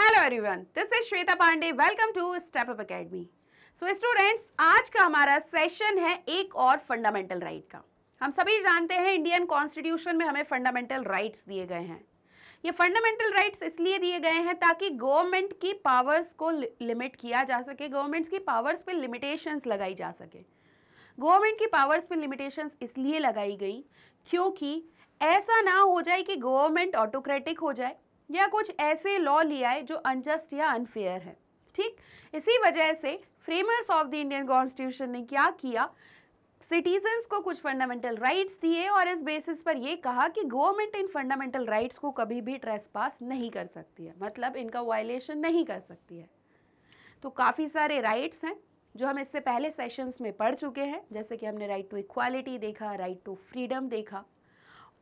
hello everyone this is Shweta Pandey welcome to step up academy so students आज का हमारा session है एक और फंडामेंटल राइट right का हम सभी जानते हैं इंडियन कॉन्स्टिट्यूशन में हमें फंडामेंटल राइट्स दिए गए हैं ये फंडामेंटल राइट्स इसलिए दिए गए हैं ताकि गवर्नमेंट की पावर्स को लिमिट किया जा सके गवर्नमेंट्स की पावर्स पर लिमिटेशंस लगाई जा सके गवर्नमेंट की पावर्स पर लिमिटेशंस इसलिए लगाई गई क्योंकि ऐसा ना हो जाए कि गवर्नमेंट ऑटोक्रेटिक हो जाए या कुछ ऐसे लॉ लिया है जो अनजस्ट या अनफेयर है ठीक इसी वजह से framers of the Indian constitution ने क्या किया सिटीजन्स को कुछ फंडामेंटल राइट्स दिए और इस बेसिस पर यह कहा कि गवर्नमेंट इन फंडामेंटल राइट्स को कभी भी ट्रेस पास नहीं कर सकती है मतलब इनका वायलेशन नहीं कर सकती है तो काफ़ी सारे राइट्स हैं जो हम इससे पहले सेशंस में पढ़ चुके हैं जैसे कि हमने राइट टू इक्वालिटी देखा राइट टू फ्रीडम देखा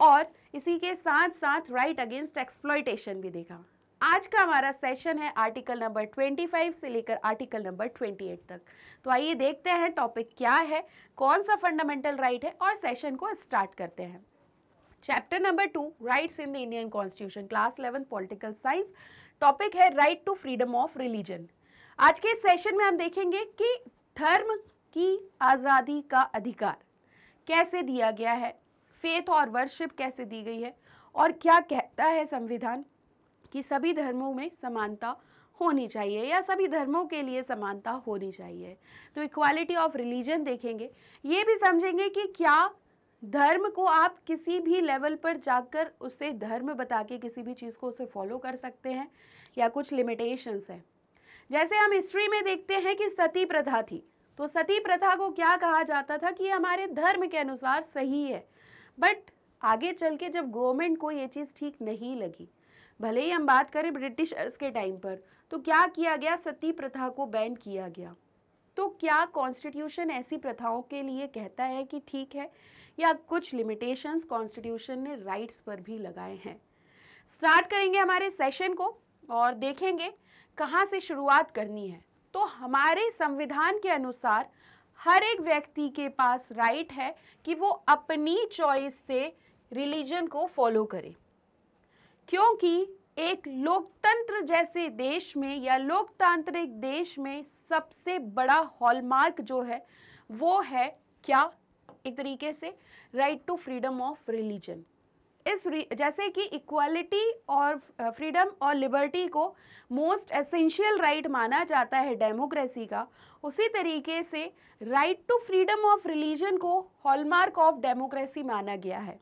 और इसी के साथ साथ राइट अगेंस्ट एक्सप्लॉयटेशन भी देखा आज का हमारा सेशन है आर्टिकल नंबर 25 से लेकर आर्टिकल नंबर 28 तक तो आइए देखते हैं टॉपिक क्या है कौन सा फंडामेंटल राइट है और सेशन को स्टार्ट करते हैं chapter number two rights in the Indian constitution class eleven political science topic है right to freedom of religion आज के सेशन में हम देखेंगे कि धर्म की आज़ादी का अधिकार कैसे दिया गया है फेथ और वर्शिप कैसे दी गई है और क्या कहता है संविधान कि सभी धर्मों में समानता होनी चाहिए या सभी धर्मों के लिए समानता होनी चाहिए तो इक्वालिटी ऑफ रिलीजन देखेंगे ये भी समझेंगे कि क्या धर्म को आप किसी भी लेवल पर जाकर उसे धर्म बता के किसी भी चीज़ को उसे फॉलो कर सकते हैं या कुछ लिमिटेशंस हैं जैसे हम हिस्ट्री में देखते हैं कि सती प्रथा थी तो सती प्रथा को क्या कहा जाता था कि हमारे धर्म के अनुसार सही है बट आगे चल के जब गवर्नमेंट को ये चीज़ ठीक नहीं लगी भले ही हम बात करें ब्रिटिशर्स के टाइम पर तो क्या किया गया सती प्रथा को बैन किया गया तो क्या कॉन्स्टिट्यूशन ऐसी प्रथाओं के लिए कहता है कि ठीक है या कुछ लिमिटेशंस कॉन्स्टिट्यूशन ने राइट्स पर भी लगाए हैं स्टार्ट करेंगे हमारे सेशन को और देखेंगे कहाँ से शुरुआत करनी है तो हमारे संविधान के अनुसार हर एक व्यक्ति के पास राइट है कि वो अपनी चॉइस से रिलीजन को फॉलो करे क्योंकि एक लोकतंत्र जैसे देश में या लोकतांत्रिक देश में सबसे बड़ा हॉलमार्क जो है वो है क्या एक तरीके से right to freedom of religion इस जैसे कि इक्वालिटी और फ्रीडम और लिबर्टी को मोस्ट एसेंशियल राइट माना जाता है डेमोक्रेसी का उसी तरीके से right to freedom of religion को हॉलमार्क ऑफ डेमोक्रेसी माना गया है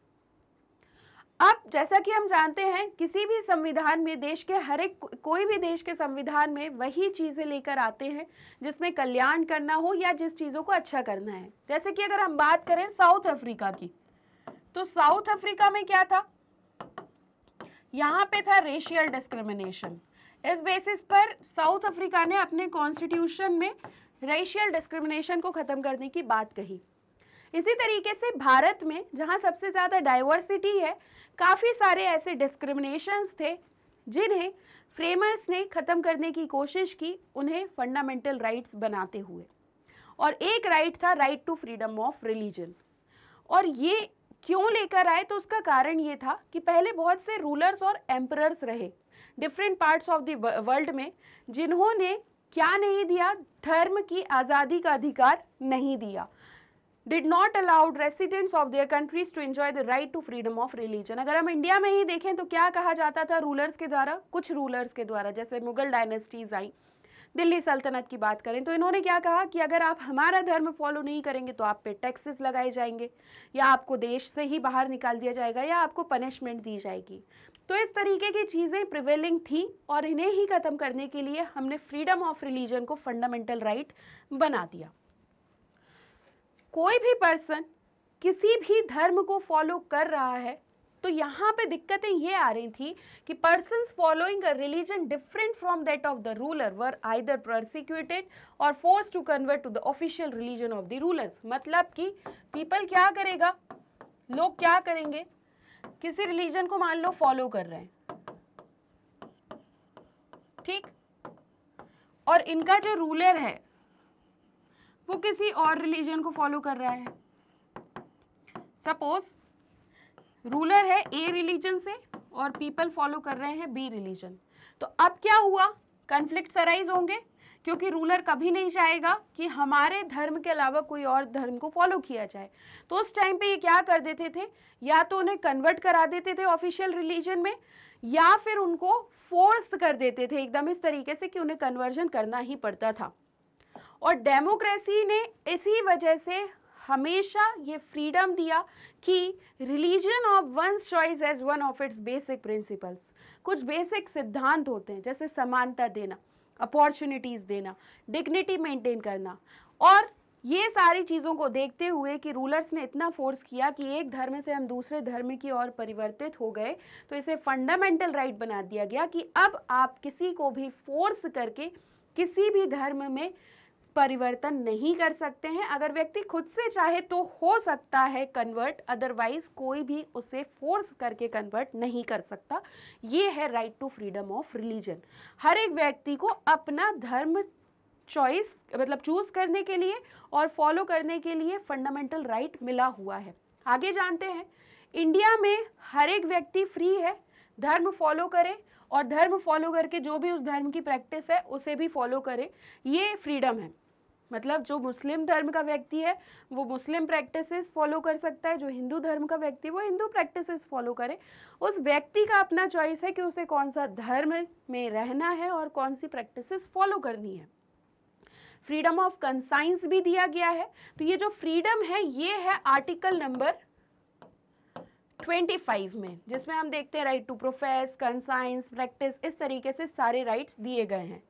अब जैसा कि हम जानते हैं किसी भी संविधान में देश के हर एक कोई भी देश के संविधान में वही चीज़ें लेकर आते हैं जिसमें कल्याण करना हो या जिस चीज़ों को अच्छा करना है जैसे कि अगर हम बात करें साउथ अफ्रीका की तो साउथ अफ्रीका में क्या था यहाँ पे था रेशियल डिस्क्रिमिनेशन इस बेसिस पर साउथ अफ्रीका ने अपने कॉन्स्टिट्यूशन में रेशियल डिस्क्रिमिनेशन को ख़त्म करने की बात कही इसी तरीके से भारत में जहाँ सबसे ज़्यादा डाइवर्सिटी है काफ़ी सारे ऐसे डिस्क्रिमिनेशंस थे जिन्हें फ्रेमर्स ने ख़त्म करने की कोशिश की उन्हें फंडामेंटल राइट्स बनाते हुए और एक राइट था right to freedom of religion और ये क्यों लेकर आए तो उसका कारण ये था कि पहले बहुत से रूलर्स और एम्परर्स रहे different parts of the world में जिन्होंने क्या नहीं दिया धर्म की आज़ादी का अधिकार नहीं दिया did not allowed residents of their countries to enjoy the right to freedom of religion अगर हम इंडिया में ही देखें तो क्या कहा जाता था रूलर्स के द्वारा कुछ रूलर्स के द्वारा जैसे मुगल डायनेस्टीज आई दिल्ली सल्तनत की बात करें तो इन्होंने क्या कहा कि अगर आप हमारा धर्म फॉलो नहीं करेंगे तो आप पे टैक्सेस लगाए जाएंगे या आपको देश से ही बाहर निकाल दिया जाएगा या आपको पनिशमेंट दी जाएगी तो इस तरीके की चीज़ें प्रिवेलिंग थी और इन्हें ही ख़त्म करने के लिए हमने फ्रीडम ऑफ रिलीजन को फंडामेंटल राइट बना दिया कोई भी पर्सन किसी भी धर्म को फॉलो कर रहा है तो यहाँ पे दिक्कतें ये आ रही थी कि person following a religion different from that of the ruler were either prosecuted और force to convert to the official religion of the rulers मतलब कि पीपल क्या करेगा लोग क्या करेंगे किसी रिलीजन को मान लो फॉलो कर रहे हैं ठीक और इनका जो रूलर है वो किसी और रिलीजन को फॉलो कर रहा है सपोज रूलर है ए रिलीजन से और पीपल फॉलो कर रहे हैं बी रिलीजन तो अब क्या हुआ कन्फ्लिक्ट अराइज होंगे क्योंकि रूलर कभी नहीं चाहेगा कि हमारे धर्म के अलावा कोई और धर्म को फॉलो किया जाए तो उस टाइम पे ये क्या कर देते थे या तो उन्हें कन्वर्ट करा देते थे ऑफिशियल रिलीजन में या फिर उनको फोर्स कर देते थे एकदम इस तरीके से कि उन्हें कन्वर्जन करना ही पड़ता था और डेमोक्रेसी ने इसी वजह से हमेशा ये फ्रीडम दिया कि religion of one's choice as one of its basic principles कुछ बेसिक सिद्धांत होते हैं जैसे समानता देना अपॉर्चुनिटीज़ देना डिग्निटी मेंटेन करना और ये सारी चीज़ों को देखते हुए कि रूलर्स ने इतना फोर्स किया कि एक धर्म से हम दूसरे धर्म की ओर परिवर्तित हो गए तो इसे फंडामेंटल राइट बना दिया गया कि अब आप किसी को भी फोर्स करके किसी भी धर्म में परिवर्तन नहीं कर सकते हैं अगर व्यक्ति खुद से चाहे तो हो सकता है कन्वर्ट अदरवाइज कोई भी उसे फोर्स करके कन्वर्ट नहीं कर सकता ये है right to freedom of religion हर एक व्यक्ति को अपना धर्म चॉइस मतलब चूज करने के लिए और फॉलो करने के लिए फंडामेंटल राइट right मिला हुआ है आगे जानते हैं इंडिया में हर एक व्यक्ति फ्री है धर्म फॉलो करे और धर्म फॉलो करके जो भी उस धर्म की प्रैक्टिस है उसे भी फॉलो करे ये फ्रीडम है मतलब जो मुस्लिम धर्म का व्यक्ति है वो मुस्लिम प्रैक्टिसेस फॉलो कर सकता है जो हिंदू धर्म का व्यक्ति है वो हिंदू प्रैक्टिसेस फॉलो करे उस व्यक्ति का अपना चॉइस है कि उसे कौन सा धर्म में रहना है और कौन सी प्रैक्टिसेस फॉलो करनी है फ्रीडम ऑफ कंसाइंस भी दिया गया है तो ये जो फ्रीडम है ये है आर्टिकल नंबर ट्वेंटी फाइव में जिसमें हम देखते हैं right to profess conscience practice इस तरीके से सारे राइट्स दिए गए हैं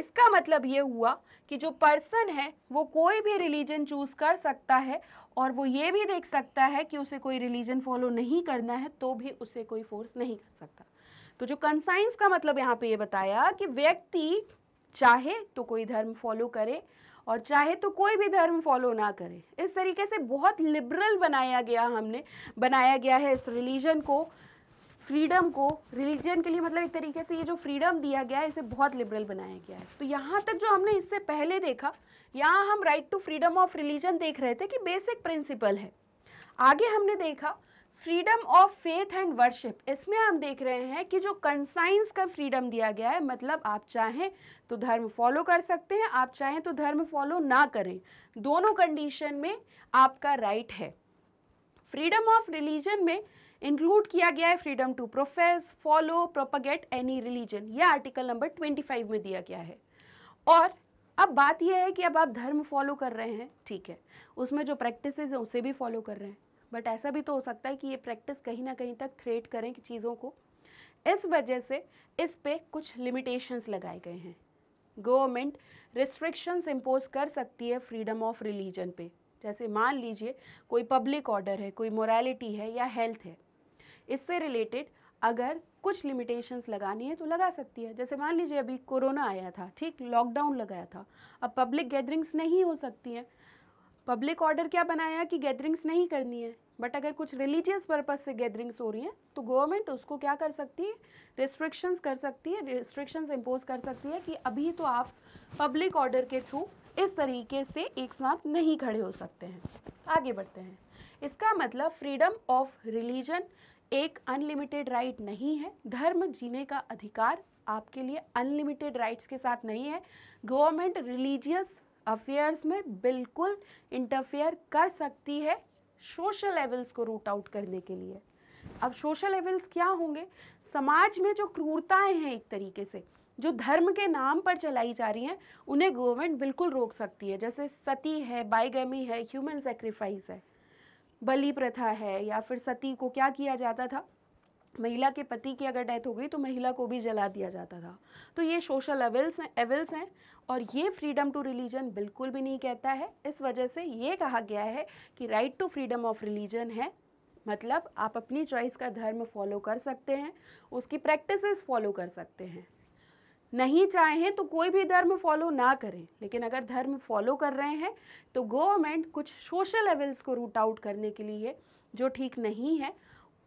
इसका मतलब ये हुआ कि जो पर्सन है वो कोई भी रिलीजन चूज़ कर सकता है और वो ये भी देख सकता है कि उसे कोई रिलीजन फॉलो नहीं करना है तो भी उसे कोई फोर्स नहीं कर सकता तो जो कंसाइंस का मतलब यहाँ पे ये बताया कि व्यक्ति चाहे तो कोई धर्म फॉलो करे और चाहे तो कोई भी धर्म फॉलो ना करे इस तरीके से बहुत लिबरल बनाया गया हमने बनाया गया है इस रिलीजन को फ्रीडम को रिलीजन के लिए मतलब एक तरीके से ये जो फ्रीडम दिया गया है इसे बहुत लिबरल बनाया गया है तो यहाँ तक जो हमने इससे पहले देखा यहाँ हम right to freedom of religion देख रहे थे कि बेसिक प्रिंसिपल है आगे हमने देखा freedom of faith and worship इसमें हम देख रहे हैं कि जो कंसाइंस का फ्रीडम दिया गया है मतलब आप चाहें तो धर्म फॉलो कर सकते हैं आप चाहें तो धर्म फॉलो ना करें दोनों कंडीशन में आपका राइट right है फ्रीडम ऑफ रिलीजन में इंक्लूड किया गया है freedom to profess follow propagate any religion यह आर्टिकल नंबर फाइव में दिया गया है और अब बात यह है कि अब आप धर्म फॉलो कर रहे हैं ठीक है उसमें जो प्रैक्टिसेस हैं उसे भी फॉलो कर रहे हैं बट ऐसा भी तो हो सकता है कि ये प्रैक्टिस कहीं ना कहीं तक थ्रेट करें कि चीज़ों को इस वजह से इस पे कुछ लिमिटेशंस लगाए गए हैं गवर्नमेंट रिस्ट्रिक्शंस इम्पोज कर सकती है फ्रीडम ऑफ रिलीजन पे जैसे मान लीजिए कोई पब्लिक ऑर्डर है कोई मोरालिटी है या हेल्थ है इससे रिलेटेड अगर कुछ लिमिटेशंस लगानी है तो लगा सकती है जैसे मान लीजिए अभी कोरोना आया था ठीक लॉकडाउन लगाया था अब पब्लिक गैदरिंग्स नहीं हो सकती हैं पब्लिक ऑर्डर क्या बनाया कि गैदरिंग्स नहीं करनी है बट अगर कुछ रिलीजियस पर्पज से गैदरिंग्स हो रही हैं तो गवर्नमेंट उसको क्या कर सकती है रिस्ट्रिक्शंस कर सकती है रिस्ट्रिक्शंस इम्पोज कर सकती है कि अभी तो आप पब्लिक ऑर्डर के थ्रू इस तरीके से एक साथ नहीं खड़े हो सकते हैं आगे बढ़ते हैं इसका मतलब फ्रीडम ऑफ रिलीजन एक अनलिमिटेड राइट right नहीं है धर्म जीने का अधिकार आपके लिए अनलिमिटेड राइट्स के साथ नहीं है गवर्नमेंट रिलीजियस अफेयर्स में बिल्कुल इंटरफेयर कर सकती है सोशल लेवल्स को रूट आउट करने के लिए अब सोशल लेवल्स क्या होंगे समाज में जो क्रूरताएं हैं एक तरीके से जो धर्म के नाम पर चलाई जा रही हैं उन्हें गवर्नमेंट बिल्कुल रोक सकती है जैसे सती है बाइगमी है ह्यूमन सेक्रीफाइस है बलि प्रथा है या फिर सती को क्या किया जाता था महिला के पति की अगर डेथ हो गई तो महिला को भी जला दिया जाता था तो ये सोशल एविल्स हैं एविल्स हैं और ये फ्रीडम टू रिलीजन बिल्कुल भी नहीं कहता है इस वजह से ये कहा गया है कि right to freedom of religion है मतलब आप अपनी चॉइस का धर्म फॉलो कर सकते हैं उसकी प्रैक्टिसेस फॉलो कर सकते हैं नहीं चाहें तो कोई भी धर्म फॉलो ना करें लेकिन अगर धर्म फॉलो कर रहे हैं तो गवर्नमेंट कुछ सोशल एवल्स को रूट आउट करने के लिए जो ठीक नहीं है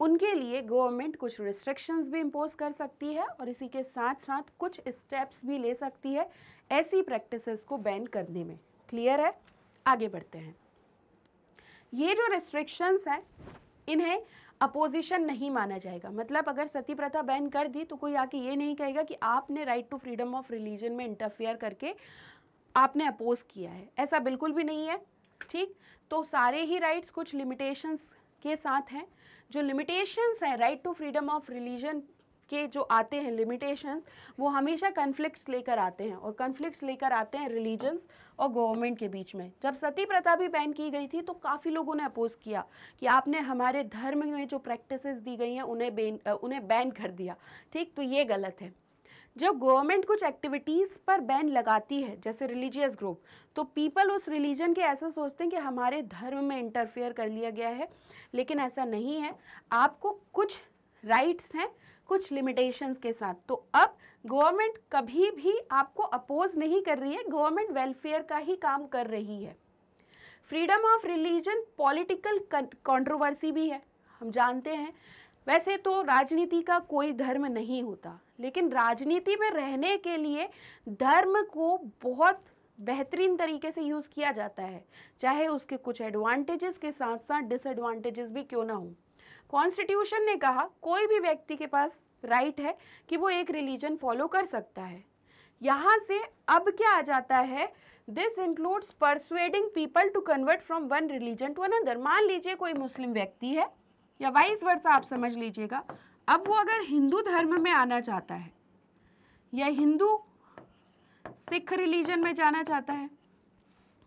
उनके लिए गवर्नमेंट कुछ रिस्ट्रिक्शंस भी इम्पोज कर सकती है और इसी के साथ साथ कुछ स्टेप्स भी ले सकती है ऐसी प्रैक्टिसेस को बैन करने में क्लियर है आगे बढ़ते हैं ये जो रिस्ट्रिक्शंस हैं इन्हें अपोजिशन नहीं माना जाएगा मतलब अगर सती प्रथा बैन कर दी तो कोई आके ये नहीं कहेगा कि आपने right to freedom of religion में इंटरफेयर करके आपने अपोज किया है ऐसा बिल्कुल भी नहीं है ठीक तो सारे ही राइट्स कुछ लिमिटेशंस के साथ हैं जो लिमिटेशंस हैं right to freedom of religion के जो आते हैं लिमिटेशंस वो हमेशा कन्फ्लिक्ट लेकर आते हैं और कन्फ्लिक्ट लेकर आते हैं रिलीजन्स और गवर्नमेंट के बीच में जब सती प्रथा भी बैन की गई थी तो काफ़ी लोगों ने अपोज किया कि आपने हमारे धर्म में जो प्रैक्टिसेस दी गई हैं उन्हें बैन उन्हें बैन कर दिया ठीक तो ये गलत है जब गवर्नमेंट कुछ एक्टिविटीज़ पर बैन लगाती है जैसे रिलीजियस ग्रुप तो पीपल उस रिलीजन के ऐसा सोचते हैं कि हमारे धर्म में इंटरफेयर कर लिया गया है लेकिन ऐसा नहीं है आपको कुछ राइट्स हैं कुछ लिमिटेशंस के साथ तो अब गवर्नमेंट कभी भी आपको अपोज नहीं कर रही है गवर्नमेंट वेलफेयर का ही काम कर रही है freedom of religion political controversy भी है हम जानते हैं वैसे तो राजनीति का कोई धर्म नहीं होता लेकिन राजनीति में रहने के लिए धर्म को बहुत बेहतरीन तरीके से यूज़ किया जाता है चाहे उसके कुछ एडवांटेजेस के साथ साथ डिसएडवांटेजेस भी क्यों ना हों कॉन्स्टिट्यूशन ने कहा कोई भी व्यक्ति के पास राइट है कि वो एक रिलीजन फॉलो कर सकता है यहाँ से अब क्या आ जाता है this includes persuading people to convert from one religion to another मान लीजिए कोई मुस्लिम व्यक्ति है या वाइस वर्षा आप समझ लीजिएगा अब वो अगर हिंदू धर्म में आना चाहता है या हिंदू सिख रिलीजन में जाना चाहता है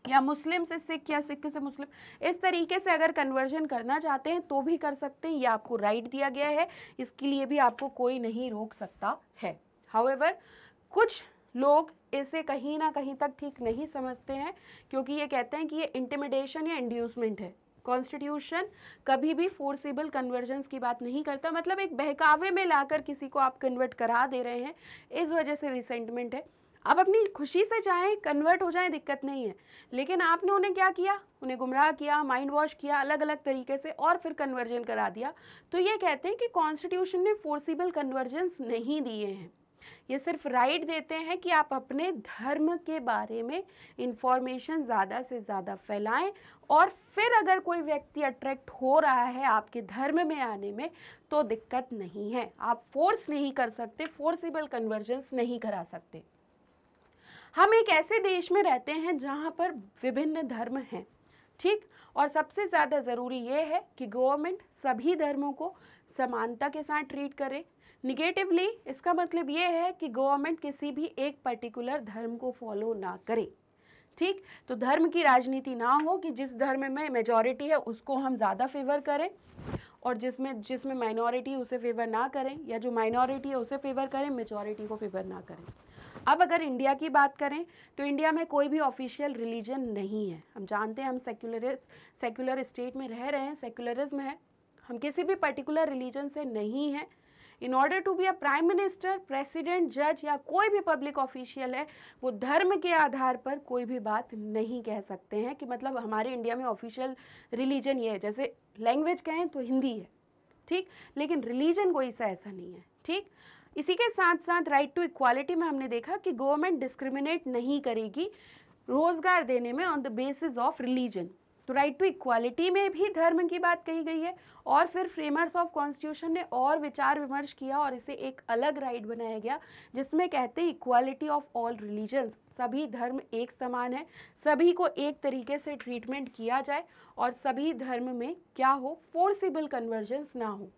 या मुस्लिम से सिख या सिख से मुस्लिम इस तरीके से अगर कन्वर्जन करना चाहते हैं तो भी कर सकते हैं यह आपको राइट दिया गया है इसके लिए भी आपको कोई नहीं रोक सकता है हाउएवर कुछ लोग इसे कहीं ना कहीं तक ठीक नहीं समझते हैं क्योंकि ये कहते हैं कि ये इंटिमिडेशन या इंड्यूसमेंट है कॉन्स्टिट्यूशन कभी भी फोर्सिबल कन्वर्जेंस की बात नहीं करता मतलब एक बहकावे में लाकर किसी को आप कन्वर्ट करा दे रहे हैं इस वजह से रिसेंटमेंट है आप अपनी खुशी से चाहें कन्वर्ट हो जाए दिक्कत नहीं है लेकिन आपने उन्हें क्या किया उन्हें गुमराह किया माइंड वॉश किया अलग अलग तरीके से और फिर कन्वर्जन करा दिया तो ये कहते हैं कि कॉन्स्टिट्यूशन ने फोर्सिबल कन्वर्जेंस नहीं दिए हैं ये सिर्फ राइट देते हैं कि आप अपने धर्म के बारे में इंफॉर्मेशन ज़्यादा से ज़्यादा फैलाएं और फिर अगर कोई व्यक्ति अट्रैक्ट हो रहा है आपके धर्म में आने में तो दिक्कत नहीं है आप फोर्स नहीं कर सकते फोर्सिबल कन्वर्जेंस नहीं करा सकते हम एक ऐसे देश में रहते हैं जहाँ पर विभिन्न धर्म हैं ठीक और सबसे ज़्यादा ज़रूरी ये है कि गवर्नमेंट सभी धर्मों को समानता के साथ ट्रीट करे निगेटिवली इसका मतलब ये है कि गवर्नमेंट किसी भी एक पर्टिकुलर धर्म को फॉलो ना करे ठीक तो धर्म की राजनीति ना हो कि जिस धर्म में मेजॉरिटी है उसको हम ज़्यादा फेवर करें और जिसमें जिसमें माइनॉरिटी उसे फेवर ना करें या जो माइनॉरिटी है उसे फेवर करें मेजॉरिटी को फेवर ना करें अब अगर इंडिया की बात करें तो इंडिया में कोई भी ऑफिशियल रिलीजन नहीं है हम जानते हैं हम सेक्युलरिस्ट सेक्युलर स्टेट में रह रहे हैं सेक्युलरिज्म है हम किसी भी पर्टिकुलर रिलीजन से नहीं हैं in order to be a prime minister president जज या कोई भी पब्लिक ऑफिशियल है वो धर्म के आधार पर कोई भी बात नहीं कह सकते हैं कि मतलब हमारे इंडिया में ऑफिशियल रिलीजन ये है जैसे लैंग्वेज कहें तो हिंदी है ठीक लेकिन रिलीजन कोई सा ऐसा नहीं है ठीक इसी के साथ साथ राइट टू इक्वालिटी में हमने देखा कि गवर्नमेंट डिस्क्रिमिनेट नहीं करेगी रोज़गार देने में on the basis of religion तो राइट टू इक्वालिटी में भी धर्म की बात कही गई है और फिर फ्रेमर्स ऑफ कॉन्स्टिट्यूशन ने और विचार विमर्श किया और इसे एक अलग राइट बनाया गया जिसमें कहते हैं इक्वालिटी ऑफ ऑल रिलीजन्स सभी धर्म एक समान है सभी को एक तरीके से ट्रीटमेंट किया जाए और सभी धर्म में क्या हो फोर्सिबल कन्वर्जेंस ना हो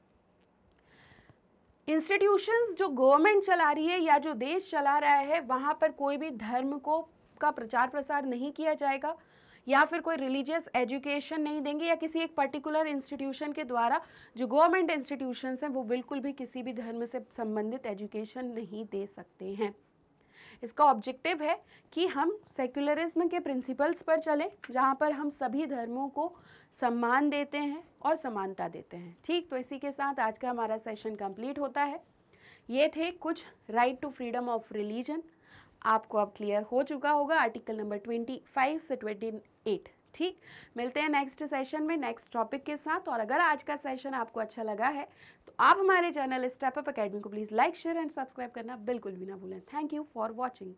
इंस्टीट्यूशंस जो गवर्नमेंट चला रही है या जो देश चला रहा है वहाँ पर कोई भी धर्म को का प्रचार प्रसार नहीं किया जाएगा या फिर कोई रिलीजियस एजुकेशन नहीं देंगे या किसी एक पर्टिकुलर इंस्टीट्यूशन के द्वारा जो गवर्नमेंट इंस्टीट्यूशन हैं वो बिल्कुल भी किसी भी धर्म से संबंधित एजुकेशन नहीं दे सकते हैं इसका ऑब्जेक्टिव है कि हम सेक्युलरिज्म के प्रिंसिपल्स पर चलें जहाँ पर हम सभी धर्मों को सम्मान देते हैं और समानता देते हैं ठीक तो इसी के साथ आज का हमारा सेशन कंप्लीट होता है ये थे कुछ right to freedom of religion आपको अब क्लियर हो चुका होगा आर्टिकल नंबर ट्वेंटी फाइव से ट्वेंटी एट ठीक मिलते हैं नेक्स्ट सेशन में नेक्स्ट टॉपिक के साथ और अगर आज का सेशन आपको अच्छा लगा है तो आप हमारे चैनल स्टेपअप अकेडमी को please like share and subscribe करना बिल्कुल भी ना भूलें थैंक यू फॉर वॉचिंग